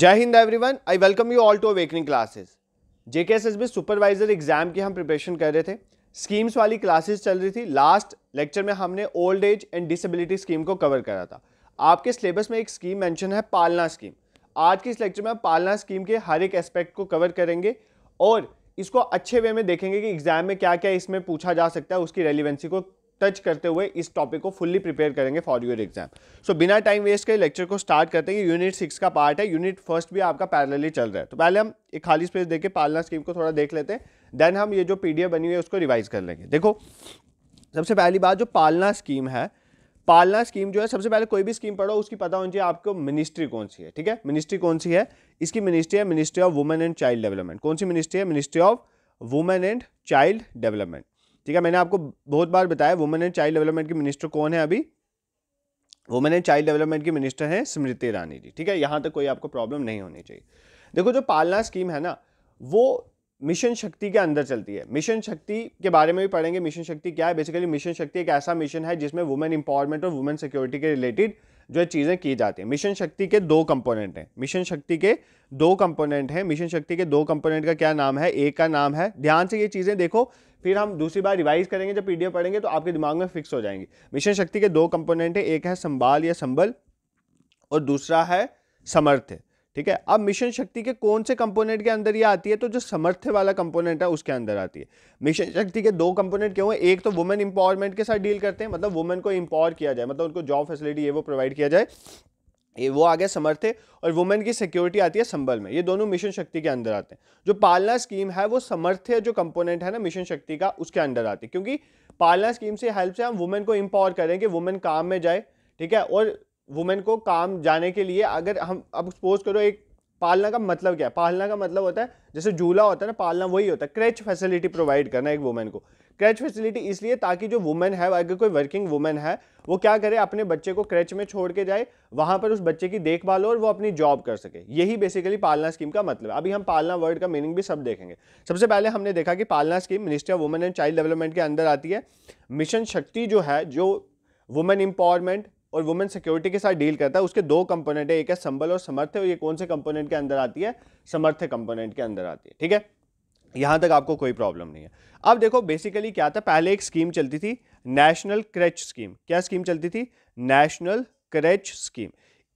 जय हिंद everyone I welcome you all to awakening classes S B supervisor exam की हम प्रिपरेशन कर रहे थे स्कीम्स वाली क्लासेस चल रही थी लास्ट लेक्चर में हमने old age and disability scheme को कवर करा था आपके सिलेबस में एक स्कीम मेंशन है पालना स्कीम आज के इस लेक्चर में हम पालना स्कीम के हर एक एस्पेक्ट को कवर करेंगे और इसको अच्छे वे में देखेंगे कि एग्जाम में क्या क्या इसमें पूछा जा सकता है उसकी रेलिवेंसी को टच करते हुए इस टॉपिक को फुल्ली प्रिपेयर करेंगे फॉर योर एग्जाम सो बिना टाइम वेस्ट के लेक्चर को स्टार्ट करते हैं यूनिट सिक्स का पार्ट है यूनिट फर्स्ट भी आपका पैरेलली चल रहा है तो पहले हम एक खाली स्पेस देखे पालना स्कीम को थोड़ा देख लेते हैं देन हम ये जो पीडीएफ बनी हुई है उसको रिवाइज कर लेंगे देखो सबसे पहली बात जो पालना स्कीम है पालना स्कीम जो है सबसे पहले कोई भी स्कीम पढ़ो उसकी पता होनी चाहिए आपको मिनिस्ट्री कौन सी है ठीक है मिनिस्ट्री कौन सी है इसकी मिनिस्ट्री है ministry of women and child development कौन सी मिनिस्ट्री है ministry of women and child development ठीक है मैंने आपको बहुत बार बताया वुमेन एंड चाइल्ड डेवलपमेंट की मिनिस्टर कौन है अभी वुमेन एंड चाइल्ड डेवलपमेंट की मिनिस्टर हैं स्मृति ईरानी जी ठीक है यहाँ तक कोई आपको प्रॉब्लम नहीं होनी चाहिए देखो जो पालना स्कीम है ना वो मिशन शक्ति के अंदर चलती है मिशन शक्ति के बारे में भी पढ़ेंगे मिशन शक्ति क्या है बेसिकली मिशन शक्ति एक ऐसा मिशन है जिसमें वुमेन इंपावरमेंट और वुमेन सिक्योरिटी के रिलेटेड जो है चीज़ें की जाती हैं मिशन शक्ति के दो कंपोनेंट हैं मिशन शक्ति के दो कंपोनेंट हैं मिशन शक्ति के दो कंपोनेंट का क्या नाम है एक का नाम है ध्यान से ये चीज़ें देखो फिर हम दूसरी बार रिवाइज करेंगे जब पीडीएफ पढ़ेंगे तो आपके दिमाग में फिक्स हो जाएंगे मिशन शक्ति के दो कंपोनेंट है एक है संभाल या संबल और दूसरा है समर्थ ठीक है अब मिशन शक्ति के कौन से कंपोनेंट के अंदर ये आती है तो जो समर्थ्य वाला कंपोनेंट है उसके अंदर आती है मिशन शक्ति के दो कंपोनेंट क्यों है एक तो वुमेन इंपावरमेंट के साथ डील करते हैं मतलब वुमेन को इंपावर किया जाए मतलब उनको जॉब फैसिलिटी ये वो प्रोवाइड किया जाए ये वो आ गया समर्थे और वुमेन की सिक्योरिटी आती है संबल में ये दोनों मिशन शक्ति के अंदर आते हैं जो पालना स्कीम है वो समर्थ्य जो कंपोनेंट है ना मिशन शक्ति का उसके अंदर आती है क्योंकि पालना स्कीम से हेल्प से हम वुमेन को इम्पावर करें कि वुमेन काम में जाए ठीक है और वुमेन को काम जाने के लिए अगर हम अब सपोज करो एक पालना का मतलब क्या है पालना का मतलब होता है जैसे झूला होता है ना पालना वही होता है क्रेच फैसिलिटी प्रोवाइड करना एक वुमेन को क्रैच फैसिलिटी इसलिए ताकि जो वुमेन है अगर कोई वर्किंग वुमेन है वो क्या करे अपने बच्चे को क्रैच में छोड़ के जाए वहाँ पर उस बच्चे की देखभाल हो और वो अपनी जॉब कर सके यही बेसिकली पालना स्कीम का मतलब है अभी हम पालना वर्ड का मीनिंग भी सब देखेंगे सबसे पहले हमने देखा कि Palna scheme ministry of women and child development के अंदर आती है मिशन शक्ति जो है जो वुमेन इंपावरमेंट और वुमेन सिक्योरिटी के साथ डील करता है उसके दो कंपोनेंट है एक है संबल और समर्थ और ये कौन से कंपोनेंट के अंदर आती है समर्थ कंपोनेंट के अंदर आती है ठीक है यहाँ तक आपको कोई प्रॉब्लम नहीं है अब देखो बेसिकली क्या था पहले एक स्कीम चलती थी नेशनल क्रेच स्कीम क्या स्कीम चलती थी नेशनल क्रेच स्कीम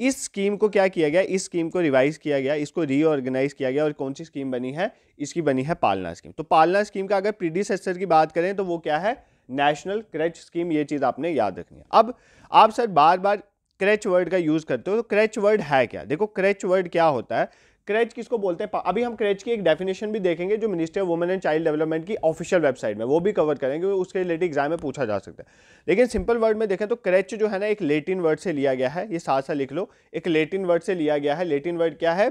इस स्कीम को क्या किया गया इस स्कीम को रिवाइज किया गया इसको रीऑर्गेनाइज किया गया और कौन सी स्कीम बनी है इसकी बनी है पालना स्कीम तो पालना स्कीम का अगर प्रीडिसेसर की बात करें तो वो क्या है नेशनल क्रेच स्कीम ये चीज़ आपने याद रखनी है अब आप सर बार बार क्रेच वर्ड का यूज़ करते हो तो क्रेच वर्ड है क्या देखो क्रेच वर्ड क्या होता है क्रेच किसको बोलते हैं अभी हम क्रेच की एक डेफिनेशन भी देखेंगे जो ministry of women and child development की ऑफिशियल वेबसाइट में वो भी कवर करेंगे उसके रिलेटेड एग्जाम में पूछा जा सकता है लेकिन सिंपल वर्ड में देखें तो क्रेच जो है ना एक लेटिन वर्ड से लिया गया है ये साथ सा लिख लो एक लेटिन वर्ड से लिया गया है लेटिन वर्ड क्या है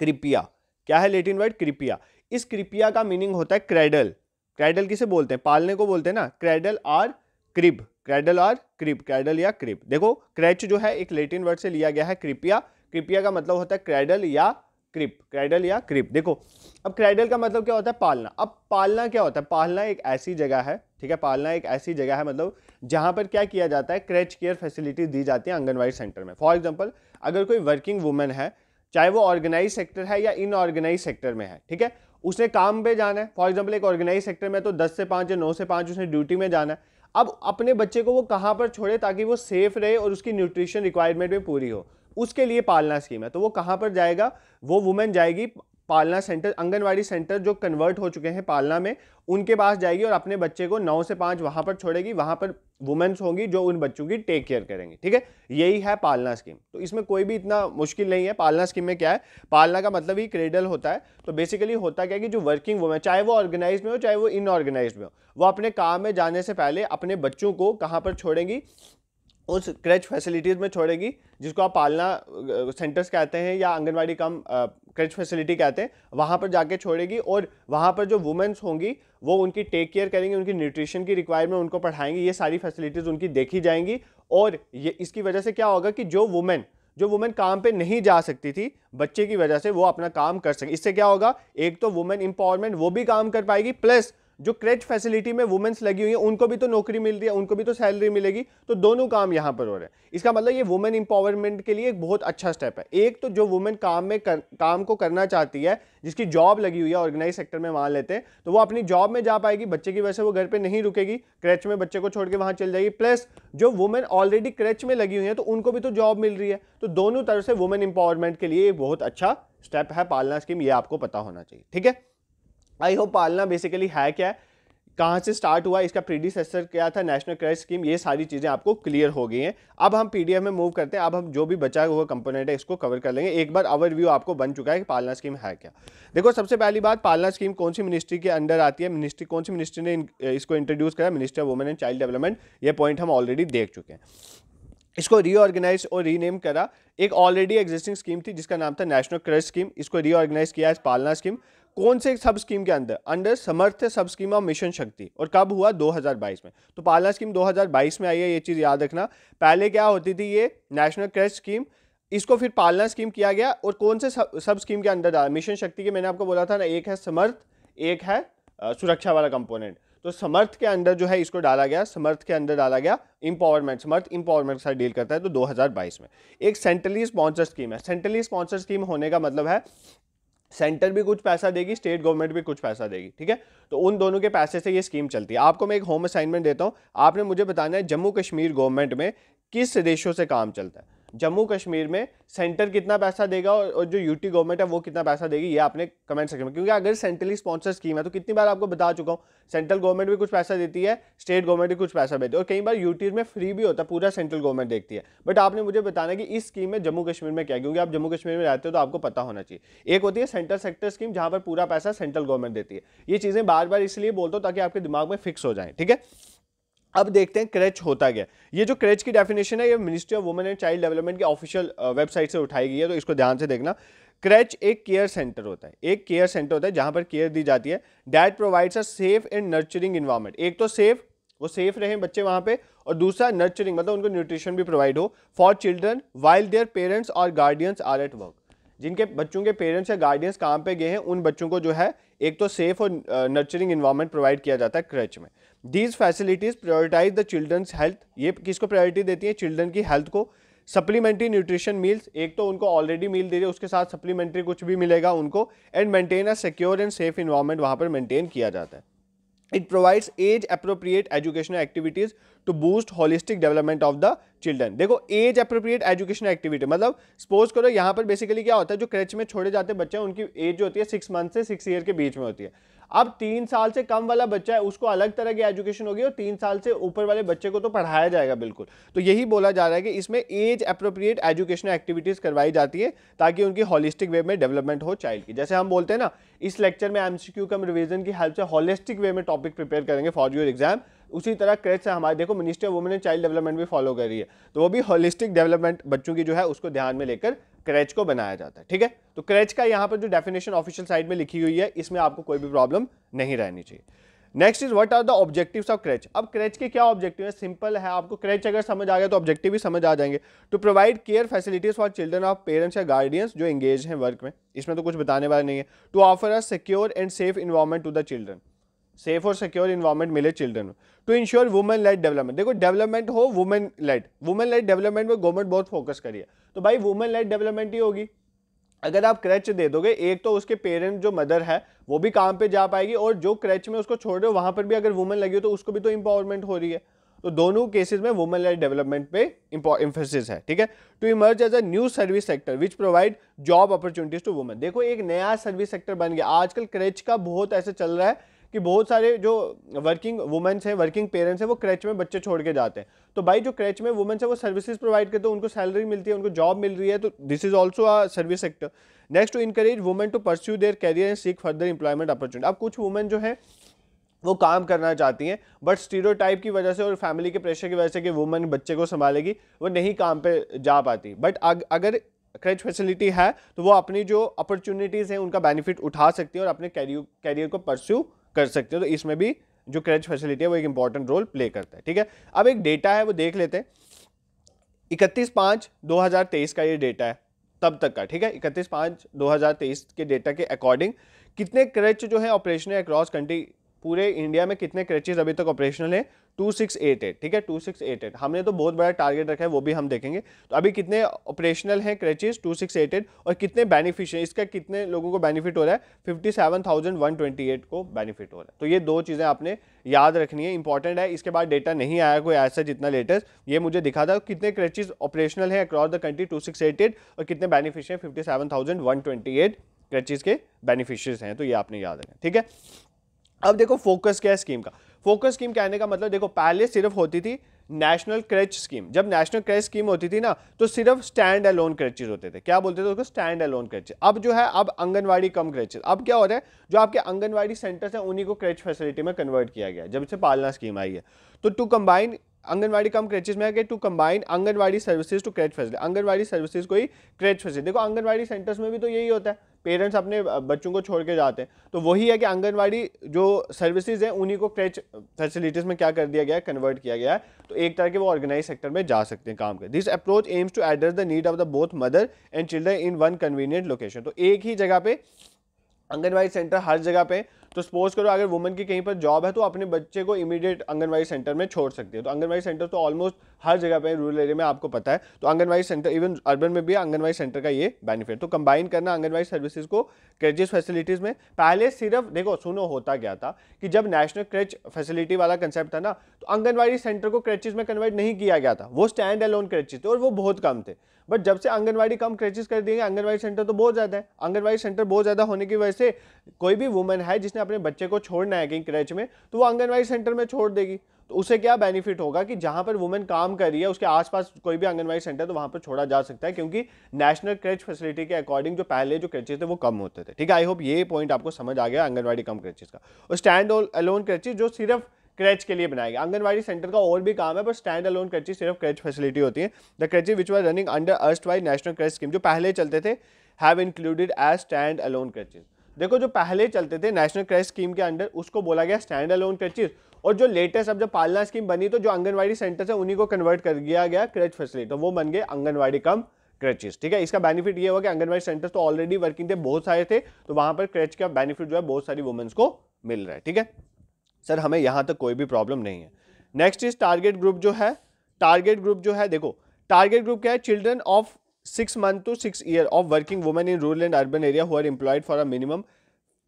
कृपिया क्या है लेटिन वर्ड कृपिया इस कृपिया का मीनिंग होता है क्रेडल क्रेडल किसे बोलते हैं पालने को बोलते हैं ना cradle or crib cradle or crib cradle या क्रिब देखो क्रेच जो है एक लेटिन वर्ड से लिया गया है कृपिया क्रिपिया का मतलब होता है क्रेडल या क्रिप क्रेडल या क्रिप देखो अब क्रेडल का मतलब क्या होता है पालना अब पालना क्या होता है पालना एक ऐसी जगह है ठीक है पालना एक ऐसी जगह है मतलब जहाँ पर क्या किया जाता है क्रेच केयर फैसिलिटीज़ दी जाती है आंगनबाड़ी सेंटर में फॉर एग्जाम्पल अगर कोई वर्किंग वुमेन है चाहे वो ऑर्गेनाइज सेक्टर है या इनऑर्गेनाइज सेक्टर में है ठीक है उसने काम पे जाना है फॉर एग्जाम्पल एक ऑर्गेनाइज सेक्टर में तो दस से पाँच या नौ से पाँच उसने ड्यूटी में जाना है अब अपने बच्चे को वो कहाँ पर छोड़े ताकि वो सेफ रहे और उसकी न्यूट्रिशन रिक्वायरमेंट भी पूरी हो उसके लिए पालना स्कीम है तो वो कहाँ पर जाएगा वो वुमेन जाएगी पालना सेंटर आंगनवाड़ी सेंटर जो कन्वर्ट हो चुके हैं पालना में उनके पास जाएगी और अपने बच्चे को नौ से पाँच वहाँ पर छोड़ेगी वहाँ पर वुमेन्स होंगी जो उन बच्चों की टेक केयर करेंगी ठीक है यही है पालना स्कीम तो इसमें कोई भी इतना मुश्किल नहीं है पालना स्कीम में क्या है पालना का मतलब ही क्रेडल होता है तो बेसिकली होता क्या है कि जो वर्किंग वुमेन चाहे वो ऑर्गेनाइज में हो चाहे वो इनऑर्गेनाइज में हो वो अपने काम में जाने से पहले अपने बच्चों को कहाँ पर छोड़ेंगी उस क्रैच फैसिलिटीज़ में छोड़ेगी जिसको आप पालना सेंटर्स कहते हैं या आंगनवाड़ी कम क्रैच फैसिलिटी कहते हैं वहाँ पर जाके छोड़ेगी और वहाँ पर जो वुमेंस होंगी वो उनकी टेक केयर करेंगी उनकी न्यूट्रिशन की रिक्वायरमेंट उनको पढ़ाएंगी ये सारी फैसिलिटीज़ उनकी देखी जाएंगी और ये इसकी वजह से क्या होगा कि जो वुमेन जो वुमेन काम पे नहीं जा सकती थी बच्चे की वजह से वो अपना काम कर सके इससे क्या होगा एक तो वुमेन एम्पावरमेंट वो भी काम कर पाएगी प्लस जो क्रेच फैसिलिटी में वुमेंस लगी हुई है उनको भी तो नौकरी मिल रही है उनको भी तो सैलरी मिलेगी तो दोनों काम यहाँ पर हो रहे हैं इसका मतलब ये वुमेन इंपावरमेंट के लिए एक बहुत अच्छा स्टेप है एक तो जो वुमेन काम में कर, काम को करना चाहती है जिसकी जॉब लगी हुई है ऑर्गेनाइज सेक्टर में मान लेते हैं तो वो अपनी जॉब में जा पाएगी बच्चे की वजह से वो घर पर नहीं रुकेगी क्रैच में बच्चे को छोड़ के वहाँ चल जाएगी प्लस जो वुमेन ऑलरेडी क्रैच में लगी हुई है तो उनको भी तो जॉब मिल रही है तो दोनों तरफ से वुमेन इंपावरमेंट के लिए बहुत अच्छा स्टेप है पालना स्कीम ये आपको पता होना चाहिए ठीक है आई होप पालना बेसिकली है क्या कहाँ से स्टार्ट हुआ इसका सेसर क्या था नेशनल क्रेडिट स्कीम ये सारी चीज़ें आपको क्लियर हो गई हैं अब हम पीडीएफ में मूव करते हैं अब हम जो भी बचा हुआ कंपोनेंट है इसको कवर कर लेंगे एक बार अवर व्यू आपको बन चुका है कि पालना स्कीम है क्या देखो सबसे पहली बात पालना स्कीम कौन सी मिनिस्ट्री के अंडर आती है मिनिस्ट्री कौन सी मिनिस्ट्री ने इसको इंट्रोड्यूस करा minister women and child development ये पॉइंट हम ऑलरेडी देख चुके हैं इसको रीऑर्गेनाइज और रीनेम करा एक ऑलरेडी एग्जिस्टिंग स्कीम थी जिसका नाम था नेशनल क्रेडिट स्कीम इसको रीऑर्गेनाइज किया पालना स्कीम कौन से सब स्कीम के अंदर अंडर समर्थ सब स्कीम ऑफ मिशन शक्ति और कब हुआ 2022 में तो पालना स्कीम 2022 में आई है ये चीज़ याद रखना पहले क्या होती थी ये नेशनल क्रेस्ट स्कीम इसको फिर पालना स्कीम किया गया और कौन से सब, सब स्कीम के अंदर डाला मिशन शक्ति के मैंने आपको बोला था ना एक है समर्थ एक है सुरक्षा वाला कंपोनेंट तो समर्थ के अंदर जो है इसको डाला गया समर्थ के अंदर डाला गया इंपावरमेंट समर्थ इंपावरमेंट के साथ डील करता है तो 2022 में एक सेंट्रली स्पॉन्सर स्कीम है सेंट्रली स्पॉन्सर स्कीम होने का मतलब है सेंटर भी कुछ पैसा देगी स्टेट गवर्नमेंट भी कुछ पैसा देगी ठीक है तो उन दोनों के पैसे से ये स्कीम चलती है आपको मैं एक होम असाइनमेंट देता हूँ आपने मुझे बताना है जम्मू कश्मीर गवर्नमेंट में किस देशों से काम चलता है जम्मू कश्मीर में सेंटर कितना पैसा देगा और जो यूटी गवर्नमेंट है वो कितना पैसा देगी ये आपने कमेंट सेक्शन में क्योंकि अगर सेंट्रली स्पॉन्सर स्कीम है तो कितनी बार आपको बता चुका हूँ सेंट्रल गवर्नमेंट भी कुछ पैसा देती है स्टेट गवर्नमेंट भी कुछ पैसा देती है और कई बार यूटी में फ्री भी होता है पूरा सेंट्रल गवर्नमेंट देखती है बट आपने मुझे बताना कि इस स्कीम में जम्मू कश्मीर में क्या है क्योंकि आप जम्मू कश्मीर में रहते हो तो आपको पता होना चाहिए एक होती है सेंट्रल सेक्टर स्कीम जहाँ पर पूरा पैसा सेंट्रल गवर्नमेंट देती है ये चीज़ें बार बार इसलिए बोलता हूँ ताकि आपके दिमाग में फिक्स हो जाए ठीक है अब देखते हैं क्रेच होता क्या ये जो क्रेच की डेफिनेशन है ये ministry of women and child development की ऑफिशियल वेबसाइट से उठाई गई है तो इसको ध्यान से देखना क्रेच एक केयर सेंटर होता है एक केयर सेंटर होता है जहां पर केयर दी जाती है that provides a safe and nurturing environment एक तो सेफ वो सेफ रहे बच्चे वहां पे और दूसरा नर्चरिंग मतलब उनको न्यूट्रिशन भी प्रोवाइड हो for children while their parents और गार्डियंस आर एट वर्क जिनके बच्चों के पेरेंट्स या गार्डियंस काम पे गए हैं उन बच्चों को जो है एक तो सेफ और नर्चरिंग इन्वायरमेंट प्रोवाइड किया जाता है क्रच में these facilities prioritise the children's health ये किसको प्रायोरिटी देती है चिल्ड्रन की हेल्थ को सप्लीमेंट्री न्यूट्रिशन मील्स एक तो उनको ऑलरेडी मील दे रही है उसके साथ सप्लीमेंट्री कुछ भी मिलेगा उनको and maintain a secure and safe environment वहाँ पर मेंटेन किया जाता है it provides age appropriate educational activities to boost holistic development of the children देखो एज अप्रोप्रिएट एजुकेशन एक्टिविटी मतलब सपोज करो यहाँ पर बेसिकली क्या होता है जो क्रच में छोड़े जाते बच्चे उनकी एज जो होती है सिक्स मंथ से सिक्स ईयर के बीच में होती है अब तीन साल से कम वाला बच्चा है उसको अलग तरह की एजुकेशन होगी और तीन साल से ऊपर वाले बच्चे को तो पढ़ाया जाएगा बिल्कुल तो यही बोला जा रहा है कि इसमें एज अप्रोप्रिएट एजुकेशन एक्टिविटीज़ करवाई जाती है ताकि उनकी हॉलिस्टिक वे में डेवलपमेंट हो चाइल्ड की जैसे हम बोलते हैं ना इस लेक्चर में एमसीक्यू कम रिविजन की हेल्प से होलिस्टिक वे में टॉपिक प्रिपेयर करेंगे फॉर योर एग्जाम उसी तरह क्रेज से हमारे देखो ministry of women and child development भी फॉलो कर रही है तो वो भी होलिस्टिक डेवलपमेंट बच्चों की जो है उसको ध्यान में लेकर क्रेज को बनाया जाता है ठीक है तो क्रेज का यहाँ पर जो डेफिनेशन ऑफिशियल साइड में लिखी हुई है इसमें आपको कोई भी प्रॉब्लम नहीं रहनी चाहिए next is what are the objectives of creche अब क्रेच के क्या ऑब्जेक्टिव है सिंपल है आपको क्रेच अगर समझ आ गया तो ऑब्जेक्टिव भी समझ आ जाएंगे to provide care facilities for children of parents या गार्डियंस जो एंगेज हैं वर्क में इसमें तो कुछ बताने वाला नहीं है to offer a secure and safe environment to the children safe और सिक्योर इन्वायरमेंट मिले children to ensure women led development देखो डेवलपमेंट हो women led women led development में गवर्नमेंट बहुत फोकस करिए तो भाई वुमेन लेड डेवलपमेंट ही होगी अगर आप क्रैच दे दोगे एक तो उसके पेरेंट जो मदर है वो भी काम पे जा पाएगी और जो क्रैच में उसको छोड़ रहे हो वहाँ पर भी अगर वुमेन लगी हो तो उसको भी तो इम्पावरमेंट हो रही है तो दोनों केसेस में वुमेन लेड डेवलपमेंट पे इम्फोसिस है ठीक है to emerge as a new service sector which provide job opportunities to women देखो एक नया सर्विस सेक्टर बन गया आजकल क्रेच का बहुत ऐसे चल रहा है कि बहुत सारे जो वर्किंग वुमेंस हैं वर्किंग पेरेंट्स हैं वो क्रैच में बच्चे छोड़ के जाते हैं तो भाई जो क्रैच में वुमेंस है वो सर्विसेज प्रोवाइड करते हैं उनको सैलरी मिलती है उनको जॉब मिल रही है तो this is also a service sector next to encourage women to pursue their career and seek further employment opportunity अब कुछ वुमेन जो है वो काम करना चाहती हैं बट स्टीरो की वजह से और फैमिली के प्रेशर की वजह से कि वुमेन बच्चे को संभालेगी वो नहीं काम पर जा पाती बट अगर क्रेच फैसिलिटी है तो वो अपनी जो अपॉर्चुनिटीज़ हैं उनका बेनिफिट उठा सकती है और अपने कैरियर कैरियर को परस्यू कर सकते हो तो इसमें भी जो क्रेडिट फैसिलिटी है वो एक इंपॉर्टेंट रोल प्ले करता है ठीक है अब एक डेटा है वो देख लेते हैं इकतीस पाँच दो हज़ार तेईस का ये डेटा है तब तक का ठीक है इकतीस पाँच दो हज़ार तेईस के डेटा के अकॉर्डिंग कितने क्रेच जो है ऑपरेशनल अक्रॉस कंट्री पूरे इंडिया में कितने क्रेचेज अभी तक ऑपरेशनल हैं 2688 ठीक है 2688 हमने तो बहुत बड़ा टारगेट रखा है वो भी हम देखेंगे तो अभी कितने ऑपरेशनल हैं क्रेचेज 2688 और कितने बेनिफिश हैं इसका कितने लोगों को बेनिफिट हो रहा है 57,128 को बेनिफिट हो रहा है तो ये दो चीज़ें आपने याद रखनी है इंपॉर्टेंट है इसके बाद डेटा नहीं आया कोई ऐसा जितना लेटेस्ट ये मुझे दिखा था कितने क्रेचेज ऑपरेशनल है अक्रॉस द कंट्री टू और कितने बेनिफिश हैं फिफ्टी क्रेचेज के बेनिफिशियज हैं तो ये आपने याद रखना ठीक है अब देखो फोकस क्या है स्कीम का फोकस स्कीम कहने का मतलब देखो पहले सिर्फ होती थी नेशनल क्रेच स्कीम जब नेशनल क्रेच स्कीम होती थी ना तो सिर्फ स्टैंड अलोन क्रेचेज होते थे क्या बोलते थे उसको स्टैंड अलोन क्रेचेज अब जो है अब आंगनवाड़ी कम क्रेचेज अब क्या हो रहा है जो आपके आंगनवाड़ी सेंटर्स हैं उन्हीं को क्रेच फैसिलिटी में कन्वर्ट किया गया जब से पालना स्कीम आई है तो to combine anganwadi cum creches में आगे to combine anganwadi services to creche facility anganwadi services को ही क्रेच फैसिलिटी देखो आंगनवाड़ी सेंटर्स में भी तो यही होता है पेरेंट्स अपने बच्चों को छोड़ के जाते हैं तो वही है कि आंगनवाड़ी जो सर्विसेज हैं उन्हीं को क्रेच फैसिलिटीज़ में क्या कर दिया गया है कन्वर्ट किया गया है तो एक तरह के वो ऑर्गेनाइज सेक्टर में जा सकते हैं काम कर this approach aims to address the need of the both mother and children in one convenient location तो एक ही जगह पे आंगनवाड़ी सेंटर हर जगह पे तो सपोज करो अगर वुमेन की कहीं पर जॉब है तो अपने बच्चे को इमीडिएट आंगनबाड़ी सेंटर में छोड़ सकती है तो आंगनबाड़ी सेंटर तो ऑलमोस्ट हर जगह पर रूरल एरिया में आपको पता है तो आंगनबाड़ी सेंटर इवन अर्बन में भी आंगनबाड़ी सेंटर का ये बेनिफिट तो कंबाइन करना आंगनबाड़ी सर्विसेज को क्रेचिज फैसिलिटीज़ में पहले सिर्फ देखो सुनो होता क्या था कि जब नेशनल क्रेच फैसिलिटी वाला कंसेप्ट था ना तो आंगनबाड़ी सेंटर को क्रेचिज में कन्वर्ट नहीं किया गया था वो स्टैंड अलोन क्रेचिज थे और वो बहुत कम थे बट जब से आंगनबाड़ी कम क्रेचिज कर दिए आंगनबाड़ी सेंटर तो बहुत ज़्यादा है आंगनबाड़ी सेंटर बहुत ज़्यादा होने की वजह से कोई भी वुमेन है जिसने अपने बच्चे को छोड़ना है कहीं क्रैच में तो वो आंगनबाड़ी सेंटर में छोड़ देगी तो उसे क्या बेनिफिट होगा कि जहाँ पर वुमेन काम कर रही है उसके आसपास कोई भी आंगनबाड़ी सेंटर तो वहाँ पर छोड़ा जा सकता है क्योंकि नेशनल क्रेच फैसिलिटी के अकॉर्डिंग जो पहले जो क्रचेज थे वो कम होते थे ठीक है आई होप ये पॉइंट आपको समझ आ गया आंगनबाड़ी कम क्रचेज का और स्टैंड अलोन क्रचेज जो सिर्फ क्रैच के लिए बनाएगा आंगनवाड़ी आंगनबाड़ी सेंटर का और भी काम है पर स्टैंड अलोन क्रची सिर्फ क्रेच फैसिलिटी होती है the creche which were running under erstwhile national creche scheme जो पहले चलते थे have included as standalone creches देखो जो पहले चलते थे नेशनल क्रेडिट स्कीम के अंडर उसको बोला गया स्टैंड अलोन क्रेचिज और जो लेटेस्ट अब जब पालना स्कीम बनी तो जो आंगनवाड़ी सेंटर्स है उन्हीं को कन्वर्ट कर दिया गया क्रेच फैसिलिटी तो वो बन गए आंगनवाड़ी कम क्रेचेस ठीक है इसका बेनिफिट ये हुआ कि आंगनवाड़ी सेंटर्स तो ऑलरेडी वर्किंग थे बहुत सारे थे तो वहां पर क्रेच का बेनिफिट जो है बहुत सारी वुमेंस को मिल रहा है ठीक है सर हमें यहाँ तक कोई भी प्रॉब्लम नहीं है नेक्स्ट इज टारगेट ग्रुप जो है टारगेट ग्रुप जो है देखो टारगेट ग्रुप क्या है children of six month to six year of working women in rural and urban area who are employed for a minimum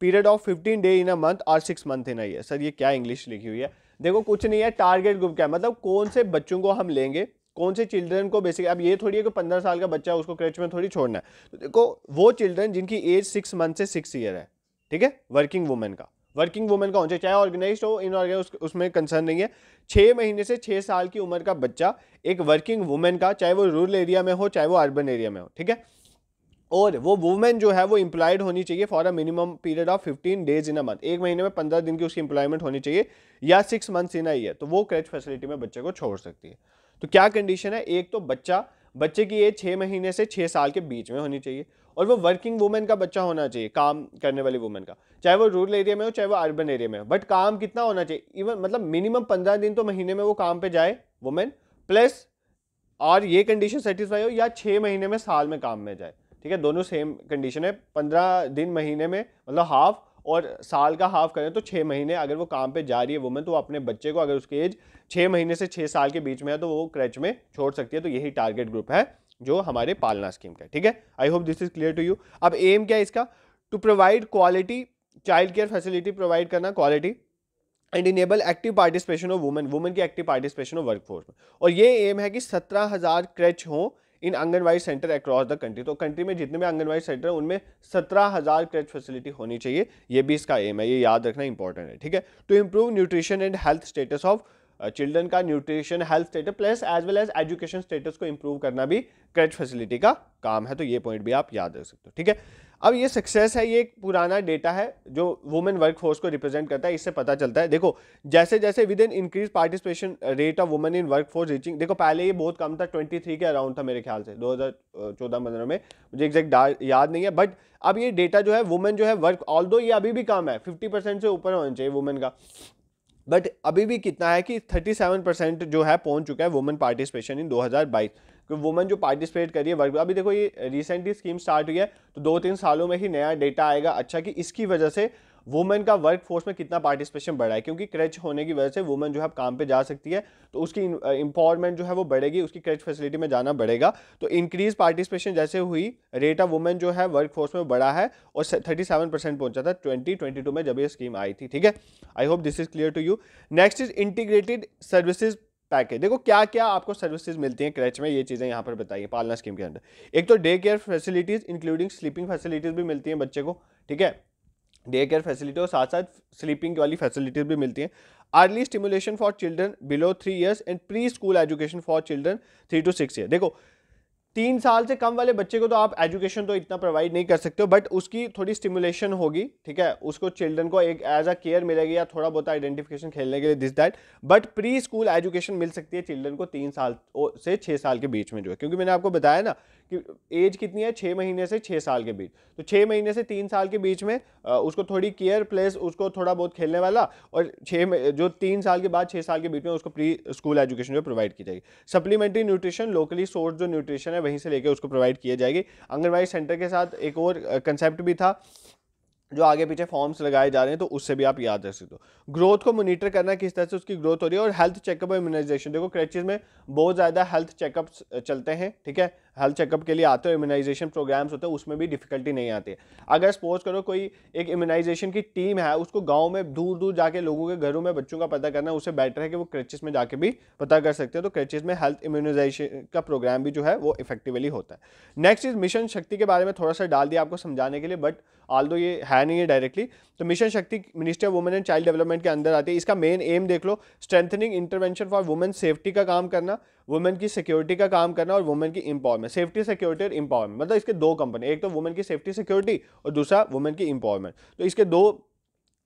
period of fifteen day in a month और six month in year sir ये क्या English लिखी हुई है देखो कुछ नहीं है टारगेट ग्रुप क्या है मतलब कौन से बच्चों को हम लेंगे कौन से चिल्ड्रन को बेसिक अब ये थोड़ी है कि पंद्रह साल का बच्चा है उसको क्रेच में थोड़ी छोड़ना है तो देखो वो चिल्ड्रन जिनकी एज सिक्स मंथ से सिक्स ईयर है ठीक है वर्किंग वुमेन का वर्किंग वुमेन का होना चाहिए चाहे ऑर्गेनाइज हो इनऑर्गेनाइज उसमें कंसर्न नहीं है छः महीने से छः साल की उम्र का बच्चा एक वर्किंग वुमेन का चाहे वो रूरल एरिया में हो चाहे वो अर्बन एरिया में हो ठीक है और वो वुमेन जो है वो इंप्लाइड होनी चाहिए for a minimum period of fifteen days in a month एक महीने में पंद्रह दिन की उसकी एम्प्लॉयमेंट होनी चाहिए या six months in a year तो वो क्रेच फैसिलिटी में बच्चे को छोड़ सकती है तो क्या कंडीशन है एक तो बच्चा बच्चे की एज छः महीने से छः साल के बीच में होनी चाहिए और वो वर्किंग वुमेन का बच्चा होना चाहिए काम करने वाली वुमेन का चाहे वो रूरल एरिया में हो चाहे वो अर्बन एरिया में हो बट काम कितना होना चाहिए इवन मतलब मिनिमम पंद्रह दिन तो महीने में वो काम पे जाए वुमेन प्लस और ये कंडीशन सेटिस्फाई हो या छः महीने में साल में काम में जाए ठीक है दोनों सेम कंडीशन है पंद्रह दिन महीने में मतलब हाफ और साल का हाफ करें तो छः महीने अगर वो काम पे जा रही है वुमेन तो अपने बच्चे को अगर उसकी एज छः महीने से छः साल के बीच में है तो वो क्रैच में छोड़ सकती है तो यही टारगेट ग्रुप है जो हमारे पालना स्कीम का ठीक है I hope this is clear to you अब एम क्या है इसका to provide quality child care facility provide करना quality and enable active participation of women women की एक्टिव पार्टिसिपेशन ऑफ वर्कफोर्स में और ये एम है कि सत्रह हज़ार क्रेच हों in anganwadi center across the country तो कंट्री में जितने भी आंगनवाड़ी सेंटर हैं उनमें सत्रह हज़ार क्रेच फैसिलिटी होनी चाहिए ये भी इसका एम है ये याद रखना इंपॉर्टेंट है ठीक है to improve nutrition and health status of children का nutrition health status plus as well as education status को इम्प्रूव करना भी क्रेडिट फैसिलिटी का काम है तो ये पॉइंट भी आप याद रख सकते हो ठीक है अब ये सक्सेस है ये एक पुराना डेटा है जो वुमेन वर्कफोर्स को रिप्रेजेंट करता है इससे पता चलता है देखो जैसे जैसे with in increase participation rate of women in workforce reaching देखो पहले ये बहुत कम था 23 के अराउंड था मेरे ख्याल से 2014-15 में मुझे एग्जैक्ट याद नहीं है बट अब ये डेटा जो है वुमेन जो है वर्क ऑल ये अभी भी कम है फिफ्टी से ऊपर होना चाहिए वुमेन का बट अभी भी कितना है कि 37 परसेंट जो है पहुंच चुका है वुमेन पार्टिसिपेशन इन 2022 कि वुमेन जो पार्टिसिपेट करी है वर्क अभी देखो ये रिसेंटली स्कीम स्टार्ट हुई है तो दो तीन सालों में ही नया डेटा आएगा अच्छा कि इसकी वजह से वुमेन का वर्क फोर्स में कितना पार्टिसिपेशन बढ़ा है क्योंकि क्रेच होने की वजह से वुमेन जो है काम पे जा सकती है तो उसकी इंपॉवरमेंट जो है वो बढ़ेगी उसकी क्रेच फैसिलिटी में जाना बढ़ेगा तो इंक्रीज पार्टिसिपेशन जैसे हुई रेट ऑफ वुमेन जो है वर्क फोर्स में बढ़ा है और थर्टी सेवन परसेंट पहुंचा था ट्वेंटी ट्वेंटी टू में जब यह स्कीम आई थी ठीक है I hope this is clear to you next is integrated services package देखो क्या क्या आपको सर्विसेज मिलती हैं क्रैच में ये चीज़ें यहाँ पर बताइए पालना स्कीम के अंदर एक तो day care facilities including sleeping facilities भी मिलती हैं बच्चे को ठीक है डे केयर फैसिलिटी और साथ साथ स्लीपिंग वाली फैसिलिटीज भी मिलती हैं early stimulation for children below three years and pre school education for children three to six year देखो तीन साल से कम वाले बच्चे को तो आप एजुकेशन तो इतना प्रोवाइड नहीं कर सकते हो बट उसकी थोड़ी स्टिमुलेशन होगी ठीक है उसको चिल्ड्रन को एक एज अ केयर मिलेगी या थोड़ा बहुत आइडेंटिफिकेशन खेलने के लिए this that but pre school education मिल सकती है चिल्ड्रन को तीन साल से छः साल के बीच में जो है क्योंकि मैंने आपको बताया ना कि एज कितनी है छः महीने से छः साल के बीच तो छः महीने से तीन साल के बीच में उसको थोड़ी केयर प्लेस उसको थोड़ा बहुत खेलने वाला और छः जो तीन साल के बाद छः साल के बीच में उसको प्री स्कूल एजुकेशन जो प्रोवाइड की जाएगी सप्लीमेंट्री न्यूट्रिशन लोकली सोर्स जो न्यूट्रिशन है वहीं से लेकर उसको प्रोवाइड किया जाएगी आंगनबाड़ी सेंटर के साथ एक और कंसेप्ट भी था जो आगे पीछे फॉर्म्स लगाए जा रहे हैं तो उससे भी आप याद रख सकते हो ग्रोथ को मोनिटर करना किस तरह से उसकी ग्रोथ हो रही है और हेल्थ चेकअप और इम्यूनाइजेशन देखो क्रेचिज में बहुत ज़्यादा हेल्थ चेकअप्स चलते हैं ठीक है हेल्थ चेकअप के लिए आते हो इम्यूनाइजेशन प्रोग्राम्स होते हैं उसमें भी डिफिकल्टी नहीं आती है अगर सपोज करो कोई एक इम्यूनाइजेशन की टीम है उसको गाँव में दूर दूर जाके लोगों के घरों में बच्चों का पता करना उससे बेटर है कि वो क्रेचिस में जाके भी पता कर सकते हैं तो क्रेचिस में हेल्थ इम्यूनाइजेशन का प्रोग्राम भी जो है वो इफेक्टिवली होता है नेक्स्ट इज मिशन शक्ति के बारे में थोड़ा सा डाल दिया आपको समझाने के लिए बट आल दो ये है नहीं है डायरेक्टली तो mission Shakti ministry of women and child development के अंदर आती है इसका मेन एम देख लो strengthening intervention for women safety का काम करना वुमेन की सिक्योरिटी का काम करना और वुमेन की इम्पावरमेंट सेफ्टी सिक्योरिटी और इम्पावरमेंट मतलब इसके दो कंपनी एक तो वुमेन की सेफ्टी सिक्योरिटी और दूसरा वुमेन की इंपावरमेंट तो इसके दो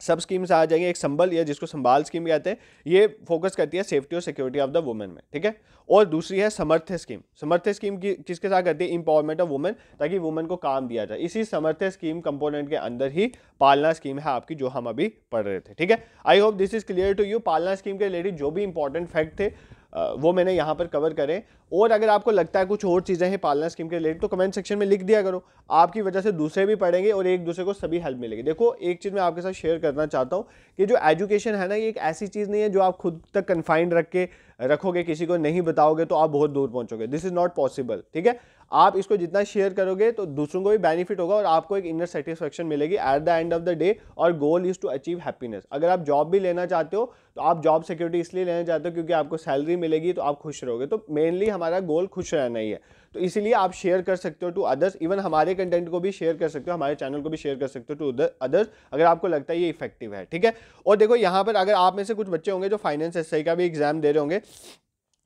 सब स्कीम्स आ जाएंगे एक संबल या जिसको संभाल स्कीम कहते हैं ये फोकस करती है सेफ्टी और सिक्योरिटी ऑफ द वुमेन में ठीक है और दूसरी है समर्थ स्कीम समर्थ स्कीम की किसके साथ करती है इंपावरमेंट ऑफ वुमेन ताकि वुमेन को काम दिया जाए इसी समर्थ स्कीम कंपोनेंट के अंदर ही पालना स्कीम है आपकी जो हम अभी पढ़ रहे थे ठीक है I hope this is clear to you Palna scheme के रिलेटेड जो भी इंपॉर्टेंट फैक्ट थे वो मैंने यहाँ पर कवर करें और अगर आपको लगता है कुछ और चीज़ें हैं पालना स्कीम के रिलेटेड तो कमेंट सेक्शन में लिख दिया करो आपकी वजह से दूसरे भी पढ़ेंगे और एक दूसरे को सभी हेल्प मिलेगी देखो एक चीज़ मैं आपके साथ शेयर करना चाहता हूँ कि जो एजुकेशन है ना ये एक ऐसी चीज़ नहीं है जो आप खुद तक कन्फाइंड रख के रखोगे किसी को नहीं बताओगे तो आप बहुत दूर पहुँचोगे दिस इज़ नॉट पॉसिबल ठीक है आप इसको जितना शेयर करोगे तो दूसरों को भी बेनिफिट होगा और आपको एक इनर सेटिस्फेक्शन मिलेगी at the end of the day और goal is to achieve happiness अगर आप जॉब भी लेना चाहते हो तो आप जॉब सिक्योरिटी इसलिए लेना चाहते हो क्योंकि आपको सैलरी मिलेगी तो आप खुश रहोगे तो मेनली हमारा गोल खुश रहना ही है तो इसीलिए आप शेयर कर सकते हो टू अदर्स इवन हमारे कंटेंट को भी शेयर कर सकते हो हमारे चैनल को भी शेयर कर सकते हो टू अदर्स अगर आपको लगता है ये इफेक्टिव है ठीक है और देखो यहाँ पर अगर आप में से कुछ बच्चे होंगे जो फाइनेंस एस का भी एग्जाम दे रहे होंगे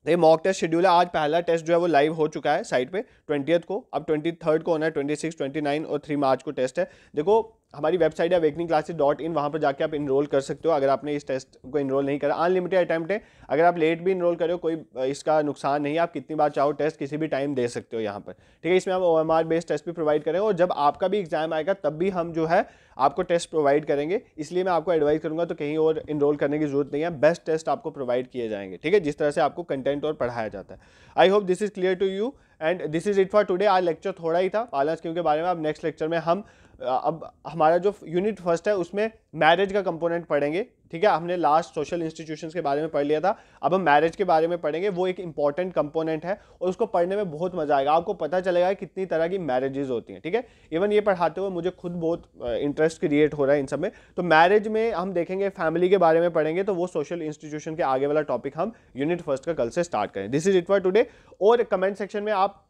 ये मॉक टेस्ट शेड्यूल है आज पहला टेस्ट जो है वो लाइव हो चुका है साइट पे ट्वेंटियथ को अब ट्वेंटी थर्ड को होना है ट्वेंटी सिक्स ट्वेंटी नाइन और थ्री मार्च को टेस्ट है देखो हमारी वेबसाइट है वेकनिंग क्लासेज डॉट इन वहाँ पर जाकर आप इनरोल कर सकते हो अगर आपने इस टेस्ट को इनरोल नहीं करा अनलिमिटेड अटैम्प्ट है अगर आप लेट भी इनरोल करो कोई इसका नुकसान नहीं आप कितनी बार चाहो टेस्ट किसी भी टाइम दे सकते हो यहाँ पर ठीक है इसमें हम O M R based test भी प्रोवाइड करेंगे और जब आपका भी एग्जाम आएगा तब भी हम जो है आपको टेस्ट प्रोवाइड करेंगे इसलिए मैं आपको एडवाइस करूँगा तो कहीं और इनरोल करने की जरूरत नहीं है बेस्ट टेस्ट आपको प्रोवाइड किए जाएंगे ठीक है जिस तरह से आपको कंटेंट और पढ़ाया जाता है I hope this is clear to you and this is it for today आज लेक्चर थोड़ा ही था पालस क्यू के बारे में अब नेक्स्ट लेक्चर में हम अब हमारा जो यूनिट फर्स्ट है उसमें मैरिज का कंपोनेंट पढ़ेंगे ठीक है हमने लास्ट सोशल इंस्टीट्यूशंस के बारे में पढ़ लिया था अब हम मैरिज के बारे में पढ़ेंगे वो एक इंपॉर्टेंट कंपोनेंट है और उसको पढ़ने में बहुत मजा आएगा आपको पता चलेगा कितनी तरह की मैरिजेज होती हैं ठीक है इवन ये पढ़ाते हुए मुझे खुद बहुत इंटरेस्ट क्रिएट हो रहा है इन सब में तो मैरिज में हम देखेंगे फैमिली के बारे में पढ़ेंगे तो वो सोशल इंस्टीट्यूशन के आगे वाला टॉपिक हम यूनिट फर्स्ट का कल से स्टार्ट करें this is it for today और कमेंट सेक्शन में आप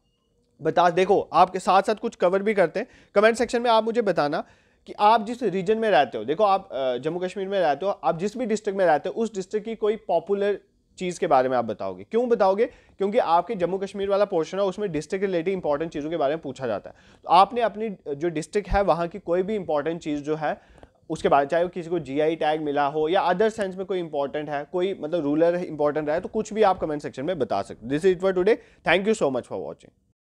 बता देखो आपके साथ साथ कुछ कवर भी करते हैं कमेंट सेक्शन में आप मुझे बताना कि आप जिस रीजन में रहते हो देखो आप जम्मू कश्मीर में रहते हो आप जिस भी डिस्ट्रिक्ट में रहते हो उस डिस्ट्रिक्ट की कोई पॉपुलर चीज़ के बारे में आप बताओगे क्यों बताओगे क्योंकि आपके जम्मू कश्मीर वाला पोर्शन है उसमें डिस्ट्रिक्ट रिलेटेड इंपॉर्टेंट चीज़ों के बारे में पूछा जाता है तो आपने अपनी जो डिस्ट्रिक्ट है वहाँ की कोई भी इंपॉर्टेंट चीज़ जो है उसके बारे चाहे किसी को जी टैग मिला हो या अदर सेंस में कोई इंपॉर्टेंट है कोई मतलब रूलर इंपॉर्टेंट रहा है तो कुछ भी आप कमेंट सेक्शन में बता सकते this is for today thank you so much for watching